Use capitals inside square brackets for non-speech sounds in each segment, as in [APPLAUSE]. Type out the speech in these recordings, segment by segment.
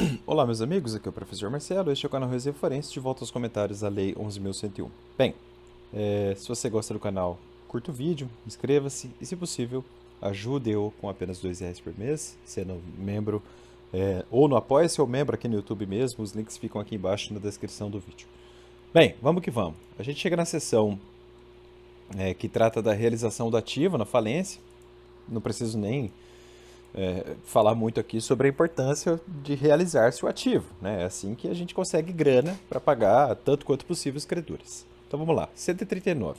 [CLEARS THROAT] Olá, meus amigos, aqui é o professor Marcelo, este é o canal Resenha Forense, de volta aos comentários da Lei 11.101. Bem, é, se você gosta do canal, curta o vídeo, inscreva-se e, se possível, ajude-o com apenas R$ reais por mês, sendo membro é, ou no Apoia-se ou membro aqui no YouTube mesmo, os links ficam aqui embaixo na descrição do vídeo. Bem, vamos que vamos. A gente chega na sessão é, que trata da realização da ativo na falência, não preciso nem é, falar muito aqui sobre a importância de realizar-se o ativo. Né? É assim que a gente consegue grana para pagar tanto quanto possível os credores. Então vamos lá, 139.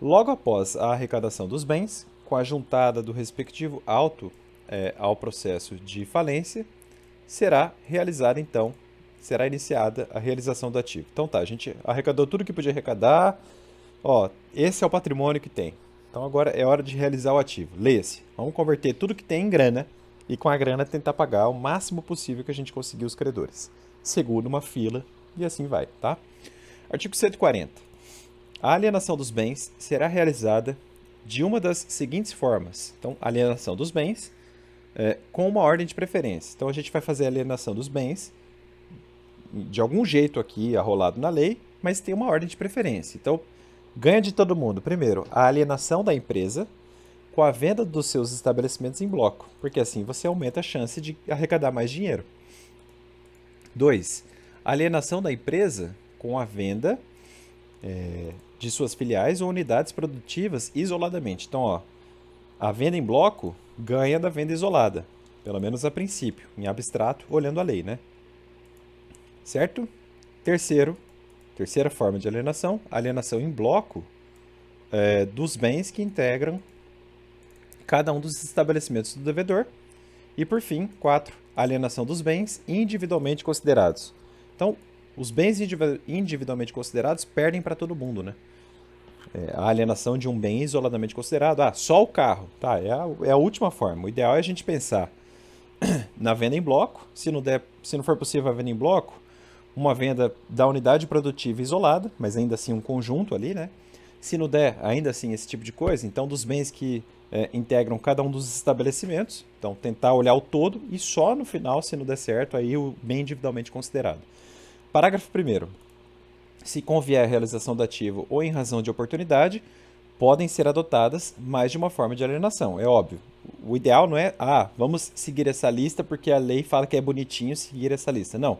Logo após a arrecadação dos bens, com a juntada do respectivo auto é, ao processo de falência, será realizada então, será iniciada a realização do ativo. Então tá, a gente arrecadou tudo que podia arrecadar, ó, esse é o patrimônio que tem. Então agora é hora de realizar o ativo. Leia-se. Vamos converter tudo que tem em grana e com a grana tentar pagar o máximo possível que a gente conseguir os credores. Segundo uma fila e assim vai, tá? Artigo 140. A alienação dos bens será realizada de uma das seguintes formas. Então, alienação dos bens é, com uma ordem de preferência. Então, a gente vai fazer a alienação dos bens de algum jeito aqui, arrolado na lei, mas tem uma ordem de preferência. Então, Ganha de todo mundo, primeiro, a alienação da empresa com a venda dos seus estabelecimentos em bloco, porque assim você aumenta a chance de arrecadar mais dinheiro. Dois, Alienação da empresa com a venda é, de suas filiais ou unidades produtivas isoladamente. Então, ó, a venda em bloco ganha da venda isolada, pelo menos a princípio, em abstrato, olhando a lei, né? Certo? Terceiro, Terceira forma de alienação, alienação em bloco é, dos bens que integram cada um dos estabelecimentos do devedor. E por fim, quatro, Alienação dos bens individualmente considerados. Então, os bens individualmente considerados perdem para todo mundo, né? É, a alienação de um bem isoladamente considerado, ah, só o carro, tá? É a, é a última forma. O ideal é a gente pensar [CLEARS THROAT] na venda em bloco. Se não, der, se não for possível a venda em bloco, uma venda da unidade produtiva isolada, mas ainda assim um conjunto ali, né? Se não der, ainda assim, esse tipo de coisa, então dos bens que é, integram cada um dos estabelecimentos, então tentar olhar o todo e só no final, se não der certo, aí o bem individualmente considerado. Parágrafo 1 Se convier a realização do ativo ou em razão de oportunidade, podem ser adotadas mais de uma forma de alienação, é óbvio. O ideal não é, ah, vamos seguir essa lista porque a lei fala que é bonitinho seguir essa lista. Não.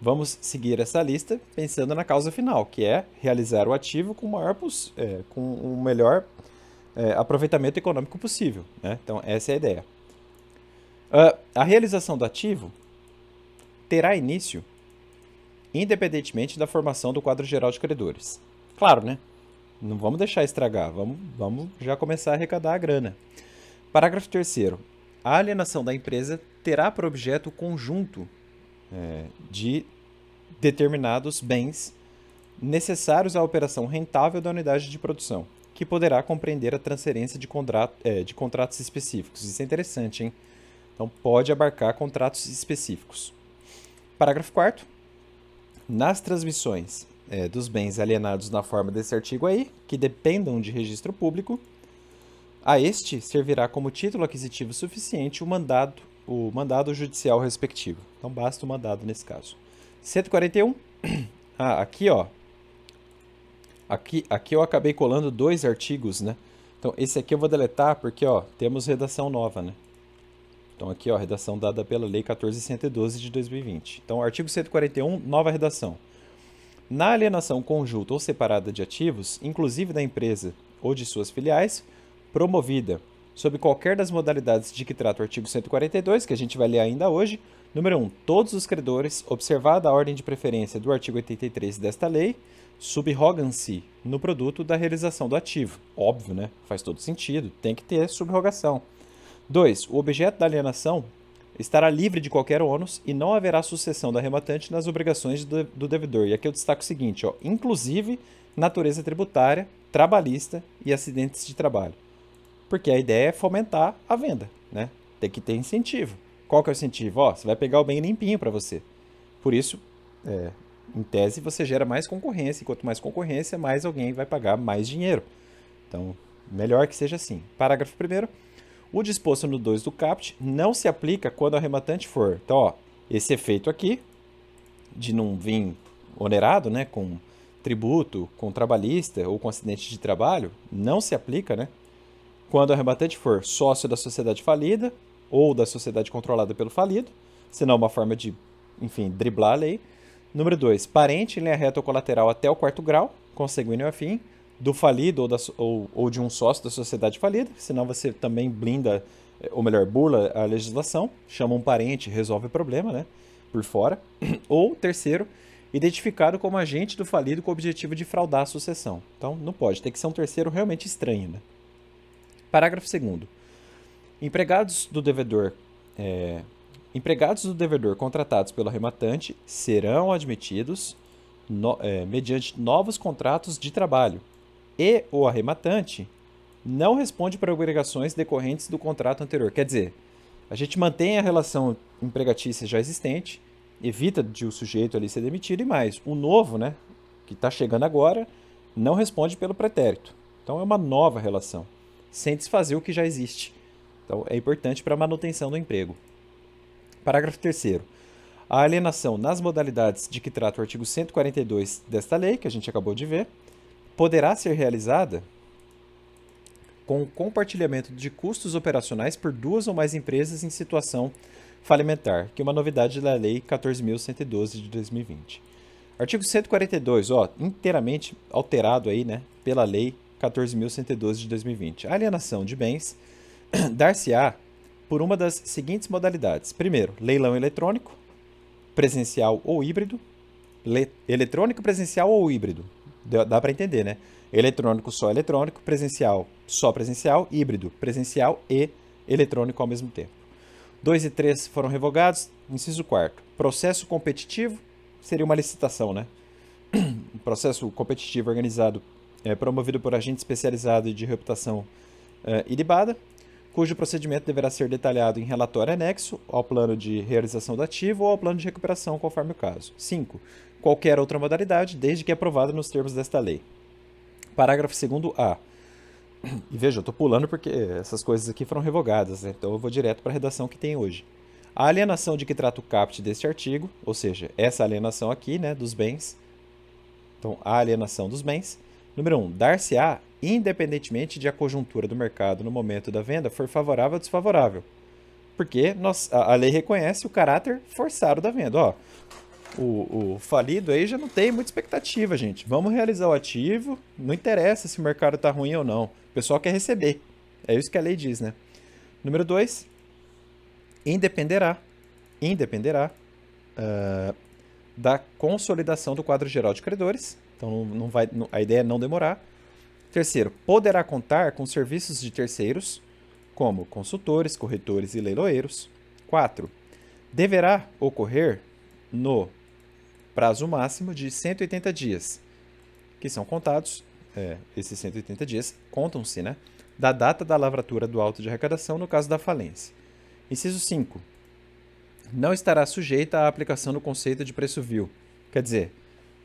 Vamos seguir essa lista pensando na causa final, que é realizar o ativo com o, maior é, com o melhor é, aproveitamento econômico possível. Né? Então, essa é a ideia. Uh, a realização do ativo terá início independentemente da formação do quadro geral de credores. Claro, né? Não vamos deixar estragar, vamos, vamos já começar a arrecadar a grana. Parágrafo 3. A alienação da empresa terá por objeto o conjunto é, de determinados bens necessários à operação rentável da unidade de produção, que poderá compreender a transferência de, contrato, é, de contratos específicos. Isso é interessante, hein? Então, pode abarcar contratos específicos. Parágrafo 4. Nas transmissões é, dos bens alienados na forma desse artigo aí, que dependam de registro público, a este servirá como título aquisitivo suficiente o mandado o mandado judicial respectivo. Então basta o mandado nesse caso. 141. [CLEARS THROAT] Ah, aqui ó. Aqui, aqui eu acabei colando dois artigos, né? Então esse aqui eu vou deletar porque ó, temos redação nova, né? Então aqui ó, redação dada pela Lei 14112 de 2020. Então artigo 141, nova redação. Na alienação conjunta ou separada de ativos, inclusive da empresa ou de suas filiais, promovida sobre qualquer das modalidades de que trata o artigo 142, que a gente vai ler ainda hoje. Número 1. Todos os credores, observada a ordem de preferência do artigo 83 desta lei, subrogam-se no produto da realização do ativo. Óbvio, né? Faz todo sentido. Tem que ter subrogação. 2. O objeto da alienação estará livre de qualquer ônus e não haverá sucessão do arrematante nas obrigações do, do devedor. E aqui eu destaco o seguinte, ó, inclusive natureza tributária, trabalhista e acidentes de trabalho. Porque a ideia é fomentar a venda, né? Tem que ter incentivo. Qual que é o incentivo? Ó, você vai pegar o bem limpinho para você. Por isso, é, em tese, você gera mais concorrência. E quanto mais concorrência, mais alguém vai pagar mais dinheiro. Então, melhor que seja assim. Parágrafo 1 O disposto no 2 do CAPT não se aplica quando o arrematante for. Então, ó, esse efeito aqui, de não vir onerado, né, com tributo, com trabalhista ou com acidente de trabalho, não se aplica, né? quando o arrebatante for sócio da sociedade falida ou da sociedade controlada pelo falido, senão uma forma de, enfim, driblar a lei. Número 2, parente em linha reta ou colateral até o quarto grau, consanguíneo afim, do falido ou, da, ou, ou de um sócio da sociedade falida, senão você também blinda, ou melhor, burla a legislação, chama um parente, resolve o problema, né? Por fora. [CLEARS THROAT] Ou, terceiro, identificado como agente do falido com o objetivo de fraudar a sucessão. Então, não pode, tem que ser um terceiro realmente estranho, né? Parágrafo 2 Empregados do devedor é, empregados do devedor contratados pelo arrematante serão admitidos no, é, mediante novos contratos de trabalho e o arrematante não responde para obrigações decorrentes do contrato anterior. Quer dizer, a gente mantém a relação empregatícia já existente, evita de o sujeito ali ser demitido e mais, o novo, né, que está chegando agora, não responde pelo pretérito. Então é uma nova relação sem desfazer o que já existe. Então, é importante para a manutenção do emprego. Parágrafo 3. A alienação nas modalidades de que trata o artigo 142 desta lei, que a gente acabou de ver, poderá ser realizada com o compartilhamento de custos operacionais por duas ou mais empresas em situação falimentar, que é uma novidade da Lei 14.112 de 2020. Artigo 142, ó, inteiramente alterado aí, né, pela Lei 14.112 de 2020. A alienação de bens [CLEARS THROAT] dar-se-á por uma das seguintes modalidades: primeiro, leilão eletrônico, presencial ou híbrido. Le eletrônico, presencial ou híbrido. Dá, dá para entender, né? Eletrônico só eletrônico, presencial só presencial, híbrido presencial e eletrônico ao mesmo tempo. 2 e 3 foram revogados. Inciso 4. Processo competitivo seria uma licitação, né? [CLEARS THROAT] processo competitivo organizado é, promovido por agente especializado de reputação é, ilibada, cujo procedimento deverá ser detalhado em relatório anexo ao plano de realização do ativo ou ao plano de recuperação, conforme o caso. 5. Qualquer outra modalidade, desde que é aprovada nos termos desta lei. Parágrafo 2a. E veja, eu estou pulando porque essas coisas aqui foram revogadas, né? então eu vou direto para a redação que tem hoje. A alienação de que trata o caput deste artigo, ou seja, essa alienação aqui, né, dos bens, então a alienação dos bens, Número 1. Um, Dar-se-á, independentemente de a conjuntura do mercado no momento da venda for favorável ou desfavorável. Porque nós, a, a lei reconhece o caráter forçado da venda. Ó, o, o, falido aí já não tem muita expectativa, gente. Vamos realizar o ativo. Não interessa se o mercado está ruim ou não. O pessoal quer receber. É isso que a lei diz, né? Número 2. Independerá. Independerá uh, da consolidação do quadro geral de credores então não vai, a ideia é não demorar. Terceiro, poderá contar com serviços de terceiros, como consultores, corretores e leiloeiros. Quatro, deverá ocorrer no prazo máximo de 180 dias, que são contados, é, esses 180 dias contam-se, né? Da data da lavratura do auto de arrecadação no caso da falência. Inciso 5. Não estará sujeita à aplicação do conceito de preço vil. Quer dizer,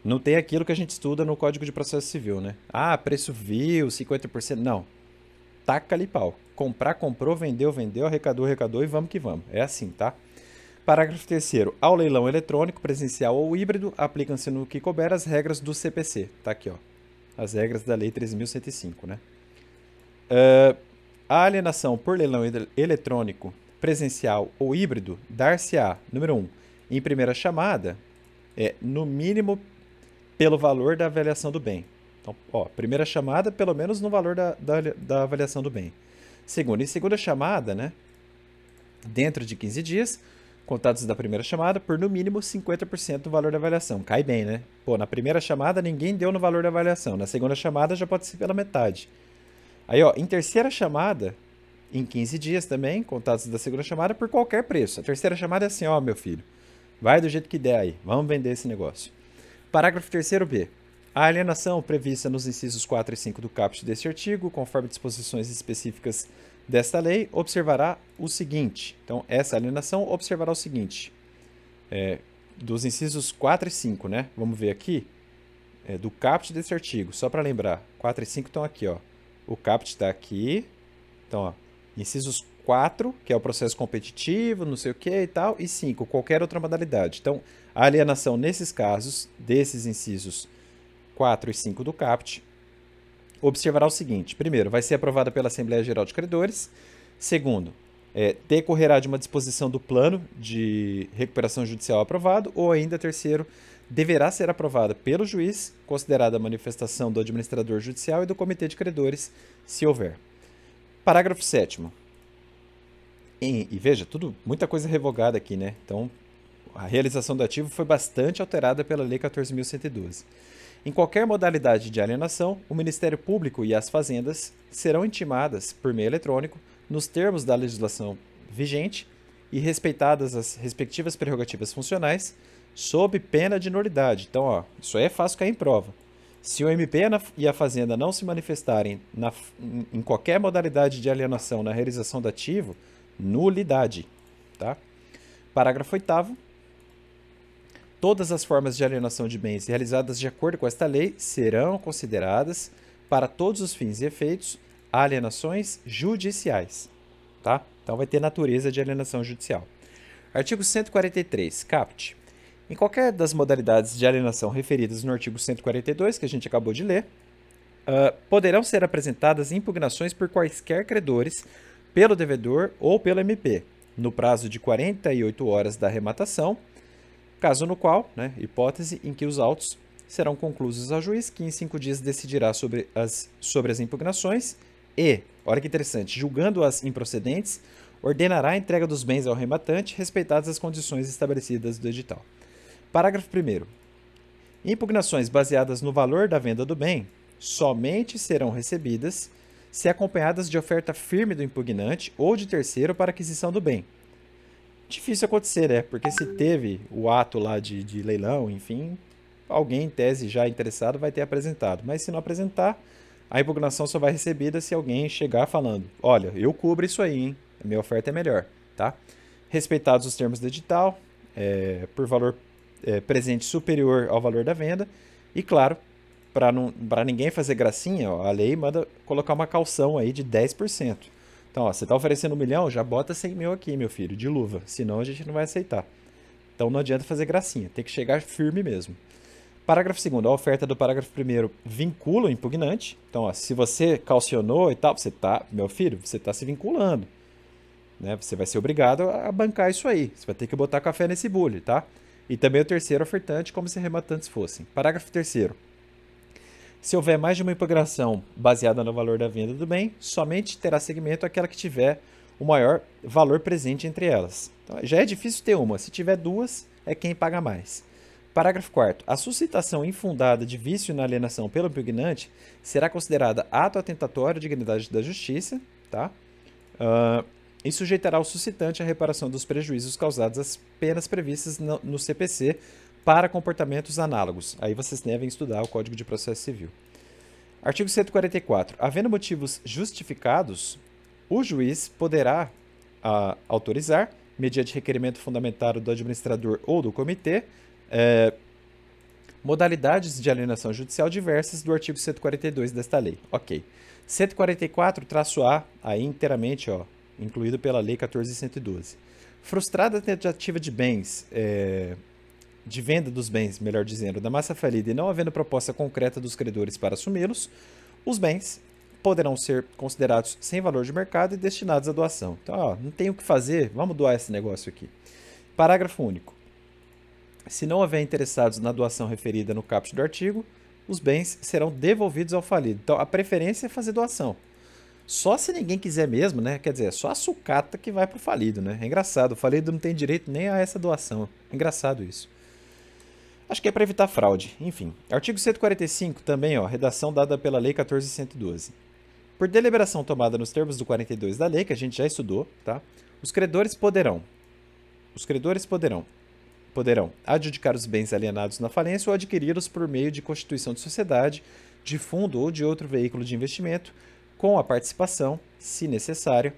não tem aquilo que a gente estuda no Código de Processo Civil, né? Ah, preço vil, 50%. Não. Taca ali pau. Comprar, comprou, vendeu, vendeu, arrecadou, arrecadou e vamos que vamos. É assim, tá? Parágrafo 3 Ao leilão eletrônico, presencial ou híbrido, aplicam-se no que couber as regras do CPC. Tá aqui, ó. As regras da Lei 3.105, né? Uh, a alienação por leilão eletrônico, presencial ou híbrido dar-se-á, número 1, um, em primeira chamada, é no mínimo pelo valor da avaliação do bem. Então, ó, primeira chamada, pelo menos no valor da, da, da avaliação do bem. Segunda em segunda chamada, né? Dentro de 15 dias, contatos da primeira chamada por no mínimo 50% do valor da avaliação. Cai bem, né? Pô, na primeira chamada ninguém deu no valor da avaliação, na segunda chamada já pode ser pela metade. Aí, ó, em terceira chamada, em 15 dias também, contatos da segunda chamada por qualquer preço. A terceira chamada é assim, ó, meu filho, vai do jeito que der aí, vamos vender esse negócio. Parágrafo 3b. A alienação prevista nos incisos 4 e 5 do caput deste artigo, conforme disposições específicas desta lei, observará o seguinte. Então, essa alienação observará o seguinte. É, dos incisos 4 e 5, né? Vamos ver aqui. É, do caput desse artigo, só para lembrar. 4 e 5 estão aqui, ó. O caput está aqui. Então, ó, incisos 4, que é o processo competitivo, não sei o que e tal, e 5, qualquer outra modalidade. Então, a alienação nesses casos, desses incisos 4 e 5 do CAPT, observará o seguinte: primeiro, vai ser aprovada pela Assembleia Geral de Credores. Segundo, é, decorrerá de uma disposição do plano de recuperação judicial aprovado, ou ainda, terceiro, deverá ser aprovada pelo juiz, considerada a manifestação do administrador judicial e do comitê de credores, se houver. Parágrafo 7. E, e veja, tudo, muita coisa revogada aqui, né? Então, a realização do ativo foi bastante alterada pela Lei 14.112. Em qualquer modalidade de alienação, o Ministério Público e as fazendas serão intimadas por meio eletrônico, nos termos da legislação vigente e respeitadas as respectivas prerrogativas funcionais, sob pena de nulidade. Então, ó, isso aí é fácil cair em prova. Se o MP e a Fazenda não se manifestarem na, em qualquer modalidade de alienação na realização do ativo, nulidade. Tá? Parágrafo 8 Todas as formas de alienação de bens realizadas de acordo com esta lei serão consideradas, para todos os fins e efeitos, alienações judiciais. Tá? Então vai ter natureza de alienação judicial. Artigo 143, caput. Em qualquer das modalidades de alienação referidas no artigo 142, que a gente acabou de ler, uh, poderão ser apresentadas impugnações por quaisquer credores, pelo devedor ou pelo MP, no prazo de 48 horas da arrematação caso no qual, né, hipótese em que os autos serão conclusos ao juiz, que em cinco dias decidirá sobre as, sobre as impugnações e, olha que interessante, julgando-as improcedentes, ordenará a entrega dos bens ao rematante, respeitadas as condições estabelecidas do edital. Parágrafo 1. Impugnações baseadas no valor da venda do bem somente serão recebidas se acompanhadas de oferta firme do impugnante ou de terceiro para aquisição do bem difícil acontecer, né? Porque se teve o ato lá de, de leilão, enfim, alguém em tese já interessado vai ter apresentado. Mas se não apresentar, a impugnação só vai recebida se alguém chegar falando: olha, eu cubro isso aí, hein? Minha oferta é melhor, tá? Respeitados os termos do edital, é, por valor é, presente superior ao valor da venda, e claro, para ninguém fazer gracinha, ó, a lei manda colocar uma calção aí de 10%. Então, ó, você está oferecendo um milhão, já bota 100 mil aqui, meu filho, de luva. Senão a gente não vai aceitar. Então não adianta fazer gracinha, tem que chegar firme mesmo. Parágrafo 2 a oferta do parágrafo 1 vincula o impugnante. Então, ó, se você calcionou e tal, você tá, meu filho, você está se vinculando. Né? Você vai ser obrigado a bancar isso aí. Você vai ter que botar café nesse bule, tá? E também o terceiro ofertante, como se arrematantes fossem. Parágrafo terceiro. Se houver mais de uma impugnação baseada no valor da venda do bem, somente terá segmento aquela que tiver o maior valor presente entre elas. Então, já é difícil ter uma, se tiver duas, é quem paga mais. Parágrafo 4. A suscitação infundada de vício na alienação pelo impugnante será considerada ato atentatório à dignidade da justiça tá? Uh, e sujeitará o suscitante à reparação dos prejuízos causados às penas previstas no, no CPC para comportamentos análogos. Aí vocês devem estudar o Código de Processo Civil. Artigo 144. Havendo motivos justificados, o juiz poderá a, ah, autorizar, mediante requerimento fundamentado do administrador ou do comitê, é, modalidades de alienação judicial diversas do artigo 142 desta lei. Ok. 144, traço A, aí inteiramente, ó, incluído pela Lei 14112. Frustrada a tentativa de bens é, de venda dos bens, melhor dizendo, da massa falida e não havendo proposta concreta dos credores para assumi-los, os bens poderão ser considerados sem valor de mercado e destinados à doação. Então, ó, não tem o que fazer, vamos doar esse negócio aqui. Parágrafo único. Se não houver interessados na doação referida no caput do artigo, os bens serão devolvidos ao falido. Então, a preferência é fazer doação. Só se ninguém quiser mesmo, né? Quer dizer, é só a sucata que vai para o falido, né? É engraçado, o falido não tem direito nem a essa doação. É engraçado isso. Acho que é para evitar fraude. Enfim, artigo 145 também, ó, redação dada pela Lei 14112. Por deliberação tomada nos termos do 42 da lei, que a gente já estudou, tá? Os credores poderão os credores poderão poderão adjudicar os bens alienados na falência ou adquiri-los por meio de constituição de sociedade, de fundo ou de outro veículo de investimento, com a participação, se necessário,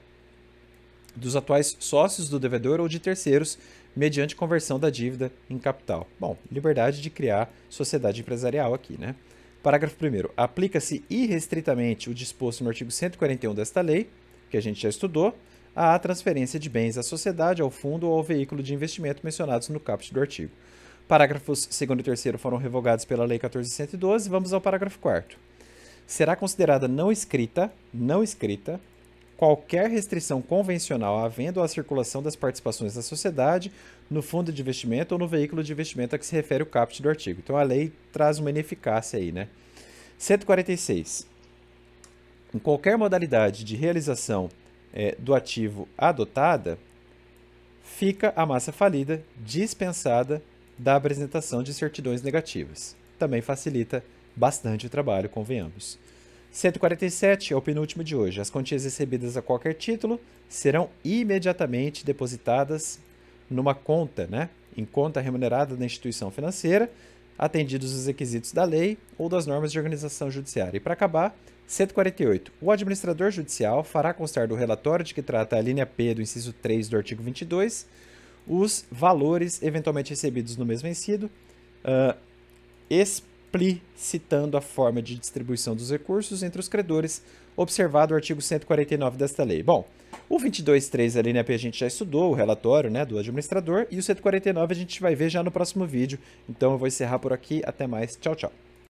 dos atuais sócios do devedor ou de terceiros mediante conversão da dívida em capital. Bom, liberdade de criar sociedade empresarial aqui, né? Parágrafo 1. Aplica-se irrestritamente o disposto no artigo 141 desta lei, que a gente já estudou, à transferência de bens à sociedade, ao fundo ou ao veículo de investimento mencionados no caput do artigo. Parágrafos 2 e 3 foram revogados pela Lei 14.112. Vamos ao parágrafo 4. Será considerada não escrita, não escrita, qualquer restrição convencional à venda ou à circulação das participações da sociedade no fundo de investimento ou no veículo de investimento a que se refere o caput do artigo. Então a lei traz uma ineficácia aí, né? 146. Em qualquer modalidade de realização é, do ativo adotada, fica a massa falida dispensada da apresentação de certidões negativas. Também facilita bastante o trabalho, convenhamos. 147 é o penúltimo de hoje. As quantias recebidas a qualquer título serão imediatamente depositadas numa conta, né? Em conta remunerada da instituição financeira, atendidos os requisitos da lei ou das normas de organização judiciária. E para acabar, 148. O administrador judicial fará constar do relatório de que trata a linha P do inciso 3 do artigo 22 os valores eventualmente recebidos no mesmo inciso, uh, explicitando a forma de distribuição dos recursos entre os credores, observado o artigo 149 desta lei. Bom, o 22.3 ali, né, a gente já estudou o relatório, né, do administrador, e o 149 a gente vai ver já no próximo vídeo. Então eu vou encerrar por aqui, até mais, tchau, tchau.